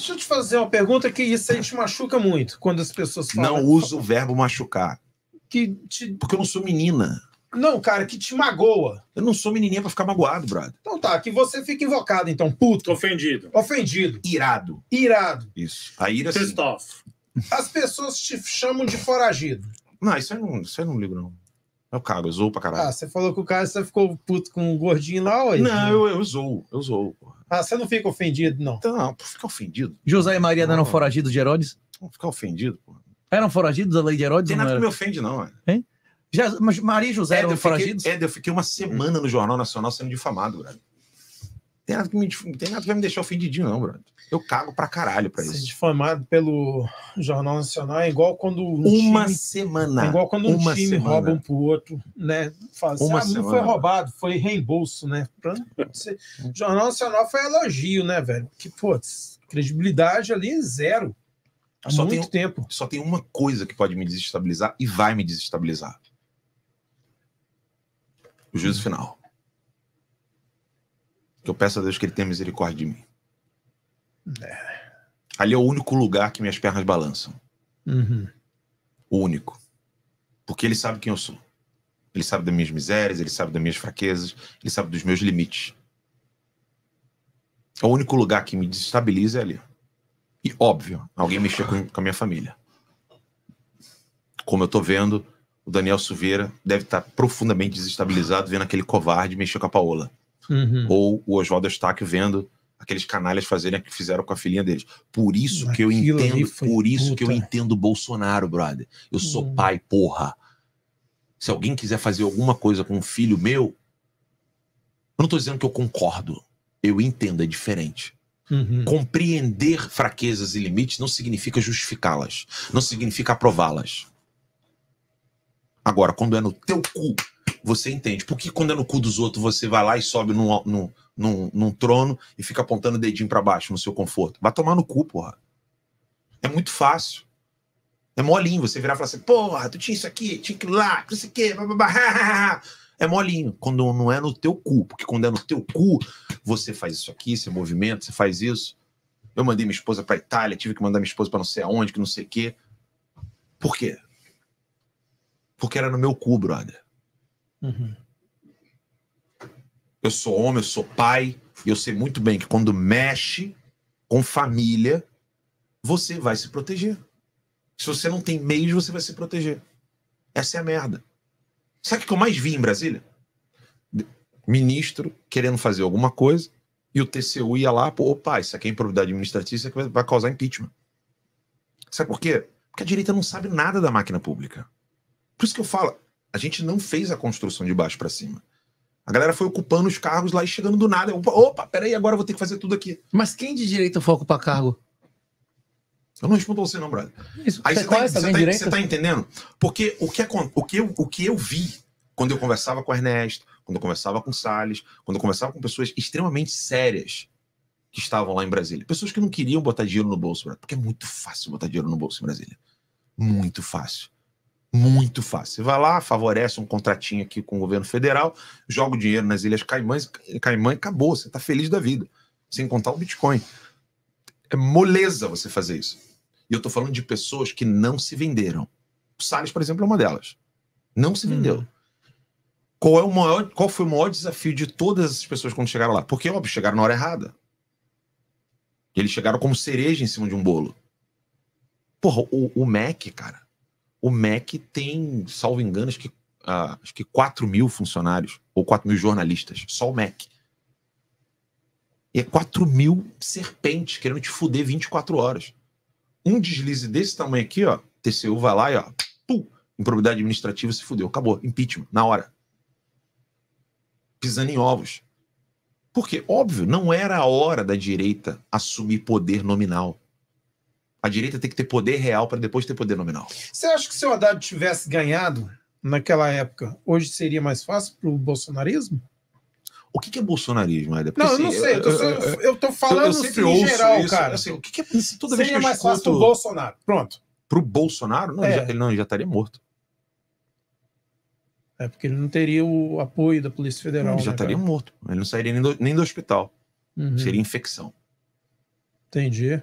Deixa eu te fazer uma pergunta que isso a gente machuca muito quando as pessoas falam. Não uso o verbo machucar. Que te... Porque eu não sou menina. Não, cara, que te magoa. Eu não sou menininha para ficar magoado, brother. Então tá, que você fica invocado, então, puto. Ofendido. Ofendido. Irado. Irado. Isso. A ira, sim. As pessoas te chamam de foragido. Não, isso aí não, isso aí não ligo, não. É o cara, eu zoo pra caralho. Ah, você falou que o cara você ficou puto com o gordinho lá, olha. Não, eu, eu zoo, eu zoo, porra. Ah, você não fica ofendido, não. Então, não, fica ofendido. José e Maria não, eram foragidos de Herodes? Não fica ofendido, pô. Eram foragidos da lei de Herodes? Tem nada que me ofende, não. Mano. Hein? Já, Maria e José eram foragidos? Fiquei, eu fiquei uma semana no Jornal Nacional sendo difamado, velho. Tem nada que, me, tem nada que vai me deixar ofendidinho, não, brother. Eu cago pra caralho pra isso. Ser difamado pelo Jornal Nacional é igual quando. Um uma time, semana. É igual quando um time semana. rouba um pro outro, né? Fala assim, uma ah, semana, não foi roubado, foi reembolso, né? Pra, Jornal Nacional foi elogio, né, velho? Que, putz, credibilidade ali é zero. Há só muito tem, tempo. Só tem uma coisa que pode me desestabilizar e vai me desestabilizar. O juízo final. Que eu peço a Deus que ele tenha misericórdia de mim. É. Ali é o único lugar que minhas pernas balançam. Uhum. O único. Porque ele sabe quem eu sou. Ele sabe das minhas misérias, ele sabe das minhas fraquezas, ele sabe dos meus limites. É o único lugar que me desestabiliza é ali. E óbvio, alguém mexer com, com a minha família. Como eu tô vendo, o Daniel Silveira deve estar tá profundamente desestabilizado vendo aquele covarde mexer com a Paola. Uhum. Ou o Oswaldo Stack vendo aqueles canalhas fazerem o que fizeram com a filhinha deles. Por isso Aquilo que eu entendo, por isso puta. que eu entendo Bolsonaro, brother. Eu sou hum. pai, porra. Se alguém quiser fazer alguma coisa com um filho meu, eu não tô dizendo que eu concordo. Eu entendo, é diferente. Uhum. Compreender fraquezas e limites não significa justificá-las, não significa aprová-las. Agora, quando é no teu cu você entende. Por que quando é no cu dos outros você vai lá e sobe num, num, num, num trono e fica apontando o dedinho para baixo no seu conforto? Vai tomar no cu, porra. É muito fácil. É molinho você virar e falar assim, porra, tu tinha isso aqui, tinha aquilo lá, não sei o quê, blá, blá, blá. É molinho, quando não é no teu cu, porque quando é no teu cu, você faz isso aqui, você movimenta, você faz isso. Eu mandei minha esposa pra Itália, tive que mandar minha esposa para não sei aonde, que não sei o quê. Por quê? Porque era no meu cu, brother. Uhum. Eu sou homem, eu sou pai, e eu sei muito bem que quando mexe com família, você vai se proteger. Se você não tem meios, você vai se proteger. Essa é a merda. Sabe o que eu mais vi em Brasília? Ministro querendo fazer alguma coisa e o TCU ia lá, pô, opa, isso aqui é improbidade administrativa, isso aqui vai causar impeachment. Sabe por quê? Porque a direita não sabe nada da máquina pública. Por isso que eu falo, a gente não fez a construção de baixo para cima. A galera foi ocupando os cargos lá e chegando do nada. Opa, opa, peraí, agora eu vou ter que fazer tudo aqui. Mas quem de direita foi ocupar cargo? Eu não respondo você, não, brother. Isso, Aí você, tá, você, tá, tá você tá, entendendo? Porque o que, é, o, que eu, o que eu vi quando eu conversava com o Ernesto, quando eu conversava com o Salles, quando eu conversava com pessoas extremamente sérias que estavam lá em Brasília. Pessoas que não queriam botar dinheiro no bolso, brother, porque é muito fácil botar dinheiro no bolso em Brasília. Muito fácil. Muito fácil. Vai lá, favorece um contratinho aqui com o governo federal, joga o dinheiro nas Ilhas Caimães, Caimã e acabou. Você está feliz da vida, sem contar o Bitcoin. É moleza você fazer isso. E eu estou falando de pessoas que não se venderam. O Salles, por exemplo, é uma delas. Não se hum. vendeu. Hum. Qual, é o maior, qual foi o maior desafio de todas essas pessoas quando chegaram lá? Porque, óbvio, chegaram na hora errada. Eles chegaram como cereja em cima de um bolo. Porra, o, o Mac, cara, o MEC tem, salvo engano, acho que, uh, acho que 4 mil funcionários ou 4 mil jornalistas, só o MEC. E é 4 mil serpentes querendo te fuder 24 horas. Um deslize desse tamanho aqui, ó, TCU vai lá e ó, pum, improbidade administrativa se fudeu, acabou, impeachment, na hora. Pisando em ovos. Porque, óbvio, não era a hora da direita assumir poder nominal. A direita tem que ter poder real para depois ter poder nominal. Você acha que se o Haddad tivesse ganhado naquela época, hoje seria mais fácil para o bolsonarismo? O que, é bolsonarismo, Não, eu assim, não sei. Eu, estou falando eu, sempre assim, em geral, cara. Assim, o que, é toda vez que mais escuto... fácil pro Bolsonaro. Pronto. Pro Bolsonaro? Não, ele, é. não, já estaria morto. É porque ele não teria o apoio da Polícia Federal. ele já né, estaria morto. Ele não sairia nem do, hospital. Uhum. Seria infecção. Entendi.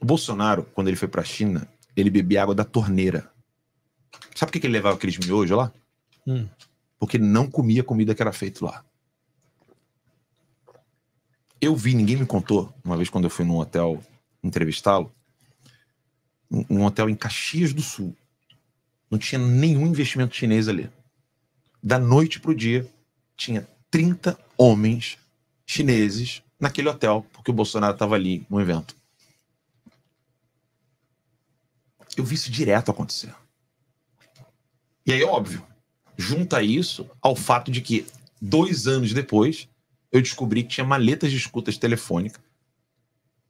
O Bolsonaro, quando ele foi para a China, ele bebia água da torneira. Sabe por que, ele levava aqueles miojos lá? Hum. Porque ele não comia a comida que era feita lá. Eu vi, ninguém me contou, uma vez quando eu fui num hotel entrevistá-lo, um hotel em Caxias do Sul. Não tinha nenhum investimento chinês ali. Da noite para o dia, tinha 30 homens chineses naquele hotel, porque o Bolsonaro estava ali, um evento. Eu vi isso direto acontecer. E aí, óbvio, junta isso ao fato de que, dois anos depois, eu descobri que tinha maletas de escutas telefônicas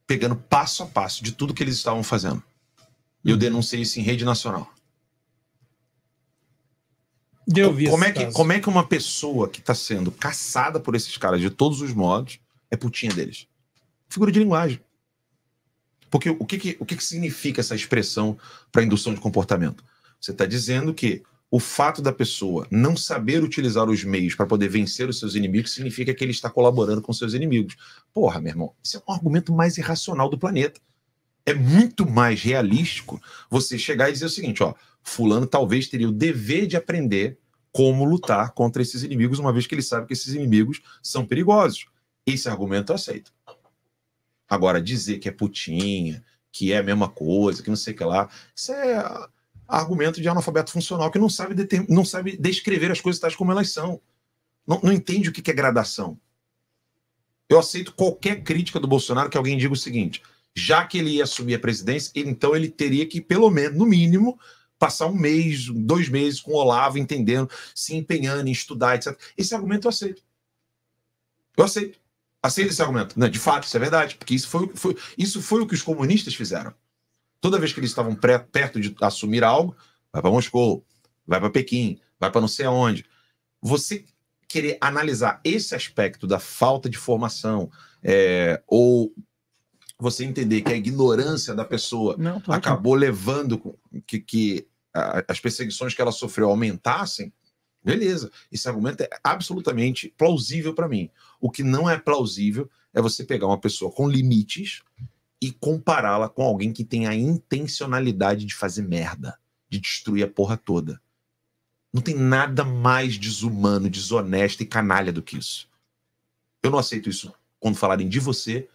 pegando passo a passo de tudo que eles estavam fazendo. E eu denunciei isso em rede nacional. Deu vi como, é que, como é que uma pessoa que está sendo caçada por esses caras de todos os modos é putinha deles? Figura de linguagem. Porque o que, que o que, que significa essa expressão para indução de comportamento? Você está dizendo que o fato da pessoa não saber utilizar os meios para poder vencer os seus inimigos significa que ele está colaborando com seus inimigos. Porra, meu irmão, esse é um argumento mais irracional do planeta. É muito mais realístico você chegar e dizer o seguinte: ó, Fulano talvez teria o dever de aprender como lutar contra esses inimigos, uma vez que ele sabe que esses inimigos são perigosos. Esse argumento eu aceito. Agora, dizer que é putinha, que é a mesma coisa, que não sei o que lá, isso é argumento de analfabeto funcional que não sabe, não sabe descrever as coisas tais como elas são. Não, não entende o que é gradação. Eu aceito qualquer crítica do Bolsonaro que alguém diga o seguinte: já que ele ia assumir a presidência, então ele teria que, pelo menos, no mínimo, passar um mês, dois meses com o Olavo, entendendo, se empenhando em estudar, etc. Esse argumento eu aceito. Eu aceito. Aceita esse argumento. Não, de fato, isso é verdade, porque isso foi, foi, isso foi o que os comunistas fizeram. Toda vez que eles estavam pré, perto de assumir algo, vai para Moscou, vai para Pequim, vai para não sei aonde. Você querer analisar esse aspecto da falta de formação é, ou você entender que a ignorância da pessoa não, acabou levando que, que a, as perseguições que ela sofreu aumentassem, Beleza, esse argumento é absolutamente plausível para mim. O que não é plausível é você pegar uma pessoa com limites e compará-la com alguém que tem a intencionalidade de fazer merda, de destruir a porra toda. Não tem nada mais desumano, desonesto e canalha do que isso. Eu não aceito isso quando falarem de você.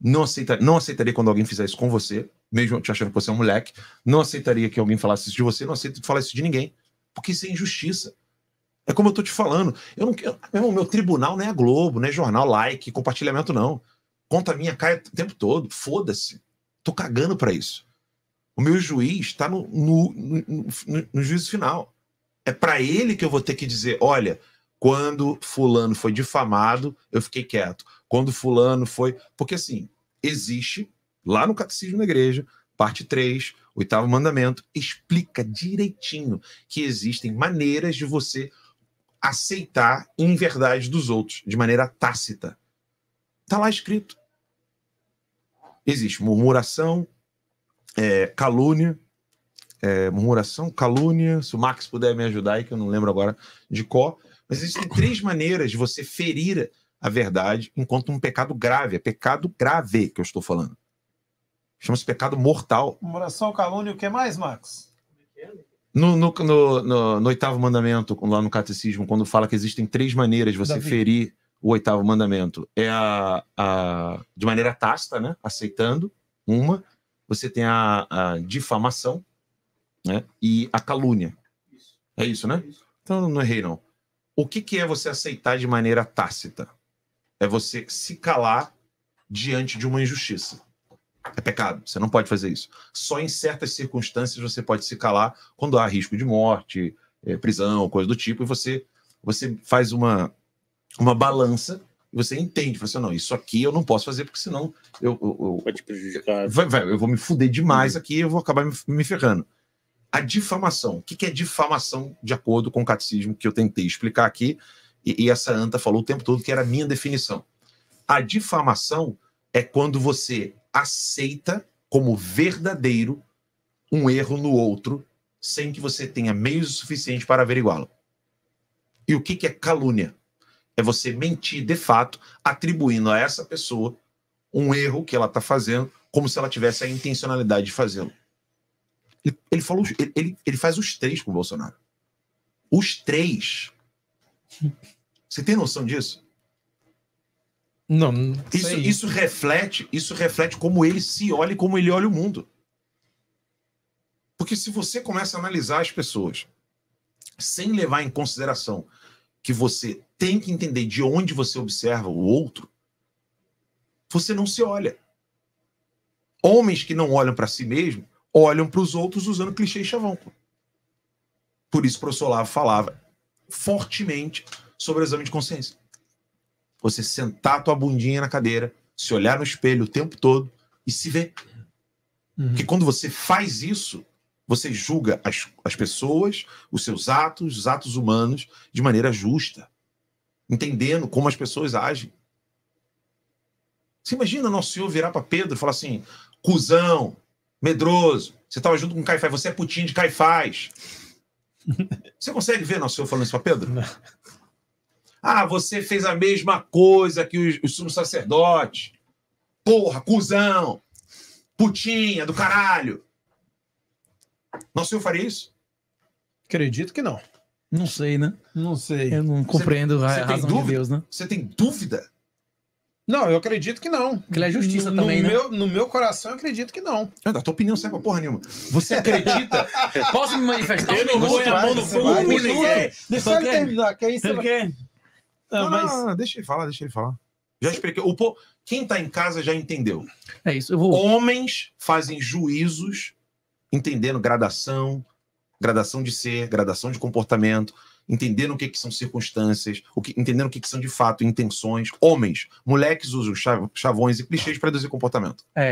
Não, aceita, não aceitaria quando alguém fizer isso com você, mesmo te achando que você é um moleque. Não aceitaria que alguém falasse isso de você. Não aceito falar isso de ninguém, porque isso é injustiça. É como eu tô te falando. Eu não quero. Meu, meu tribunal não é a Globo, não é jornal, like, compartilhamento, não. Conta minha cara o tempo todo. Foda-se. Tô cagando para isso. O meu juiz está no, no, no, no, juízo final. É para ele que eu vou ter que dizer: olha, quando Fulano foi difamado, eu fiquei quieto. Quando Fulano foi. Porque assim, existe, lá no Catecismo da Igreja, parte 3, oitavo mandamento, explica direitinho que existem maneiras de você aceitar verdade dos outros de maneira tácita. Está lá escrito. Existe murmuração, é, calúnia, é, murmuração, calúnia, se o Max puder me ajudar aí, que eu não lembro agora de qual, mas existem três maneiras de você ferir a verdade enquanto um pecado grave, é pecado grave que eu estou falando. Chama-se pecado mortal. Murmuração, calúnia, o que mais, Max? No, no, no, no, oitavo mandamento, lá no catecismo, quando fala que existem três maneiras de você Davi. ferir o oitavo mandamento. É a, a de maneira tácita, né? Aceitando uma. Você tem a, a difamação, né? E a calúnia. Isso. É isso, né? Isso. Então não errei não. O que, que é você aceitar de maneira tácita? É você se calar diante de uma injustiça. É pecado, você não pode fazer isso. Só em certas circunstâncias você pode se calar quando há risco de morte, é, prisão, coisa do tipo, e você, você faz uma, uma balança e você entende, você assim, não, isso aqui eu não posso fazer porque senão eu, eu, eu, prejudicar. Vai, vai, eu vou me fuder demais uhum. aqui eu vou acabar me, me ferrando. A difamação, o que, que é difamação de acordo com o catecismo que eu tentei explicar aqui e, e essa anta falou o tempo todo que era a minha definição. A difamação é quando você aceita como verdadeiro um erro no outro sem que você tenha meios suficientes para averiguá-lo. E o que, é calúnia? É você mentir de fato, atribuindo a essa pessoa um erro que ela está fazendo, como se ela tivesse a intencionalidade de fazê-lo. Ele, ele, falou, ele, ele faz os três com o Bolsonaro. Os três. Você tem noção disso? Não, não isso, isso reflete, isso reflete como ele se olha e como ele olha o mundo. Porque se você começa a analisar as pessoas sem levar em consideração que você tem que entender de onde você observa o outro, você não se olha. Homens que não olham para si mesmo olham para os outros usando clichê e chavão. Por isso, o professor Lavo falava fortemente sobre o exame de consciência você sentar tua bundinha na cadeira, se olhar no espelho o tempo todo e se ver. Uhum. Porque quando você faz isso, você julga as, as pessoas, os seus atos, os atos humanos, de maneira justa, entendendo como as pessoas agem. Você imagina Nosso Senhor virar para Pedro e falar assim: cuzão, medroso, você estava junto com Caifás, você é putinho de Caifás. Você consegue ver Nosso Senhor falando isso para Pedro? Não. Ah, você fez a mesma coisa que os, os sacerdote, sacerdotes. Porra, cuzão. Putinha do caralho. Nosso Senhor faria isso? Acredito que não. Não sei, né? Não sei. Eu não compreendo a razão dúvida? de Deus, né? Você tem dúvida? Não, eu acredito que não. Que ele é justiça no, também, no né? Meu, no meu coração, eu acredito que não. Eu, ah, a tua opinião serve pra porra nenhuma. Você acredita? Posso me manifestar? Eu não vou a mão no fogo por ninguém. Deixa eu tá terminar, que aí você... Tá vai... Ah, não, não, mas... não, deixa ele falar, deixa ele falar. Já expliquei. O po... Quem está em casa já entendeu. É isso. Eu vou... Homens fazem juízos entendendo gradação, gradação de ser, gradação de comportamento, entendendo o que, que são circunstâncias, o que, entendendo o que, que são de fato intenções. Homens, moleques usam chavões e clichês para deduzir comportamento. É.